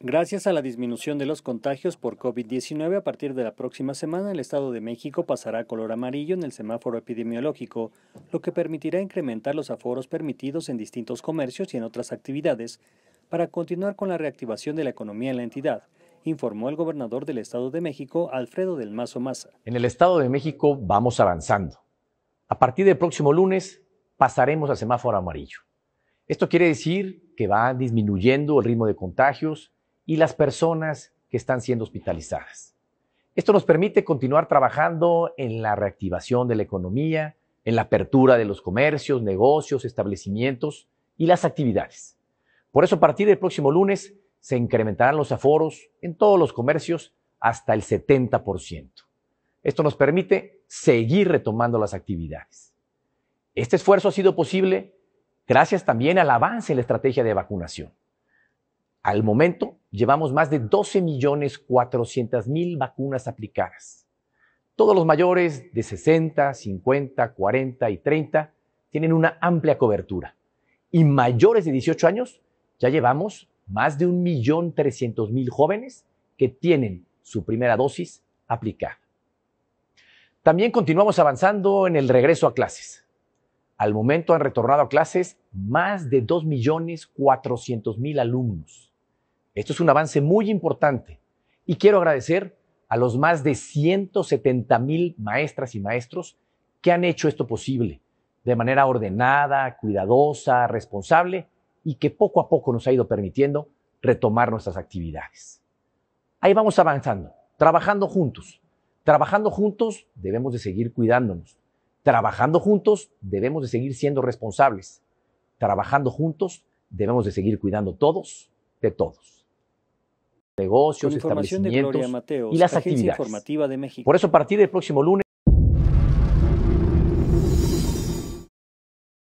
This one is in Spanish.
Gracias a la disminución de los contagios por COVID-19, a partir de la próxima semana el Estado de México pasará a color amarillo en el semáforo epidemiológico, lo que permitirá incrementar los aforos permitidos en distintos comercios y en otras actividades para continuar con la reactivación de la economía en la entidad, informó el gobernador del Estado de México, Alfredo del Mazo Maza. En el Estado de México vamos avanzando. A partir del próximo lunes pasaremos a semáforo amarillo. Esto quiere decir que va disminuyendo el ritmo de contagios, y las personas que están siendo hospitalizadas. Esto nos permite continuar trabajando en la reactivación de la economía, en la apertura de los comercios, negocios, establecimientos y las actividades. Por eso, a partir del próximo lunes, se incrementarán los aforos en todos los comercios hasta el 70%. Esto nos permite seguir retomando las actividades. Este esfuerzo ha sido posible gracias también al avance en la estrategia de vacunación. Al momento, Llevamos más de 12.400.000 vacunas aplicadas. Todos los mayores de 60, 50, 40 y 30 tienen una amplia cobertura. Y mayores de 18 años, ya llevamos más de 1.300.000 jóvenes que tienen su primera dosis aplicada. También continuamos avanzando en el regreso a clases. Al momento han retornado a clases más de 2.400.000 alumnos esto es un avance muy importante y quiero agradecer a los más de 170 mil maestras y maestros que han hecho esto posible de manera ordenada, cuidadosa, responsable y que poco a poco nos ha ido permitiendo retomar nuestras actividades. Ahí vamos avanzando, trabajando juntos. Trabajando juntos debemos de seguir cuidándonos. Trabajando juntos debemos de seguir siendo responsables. Trabajando juntos debemos de seguir cuidando todos de todos negocios, información establecimientos de Gloria Mateos, y las actividades. Informativa de México. Por eso a partir del próximo lunes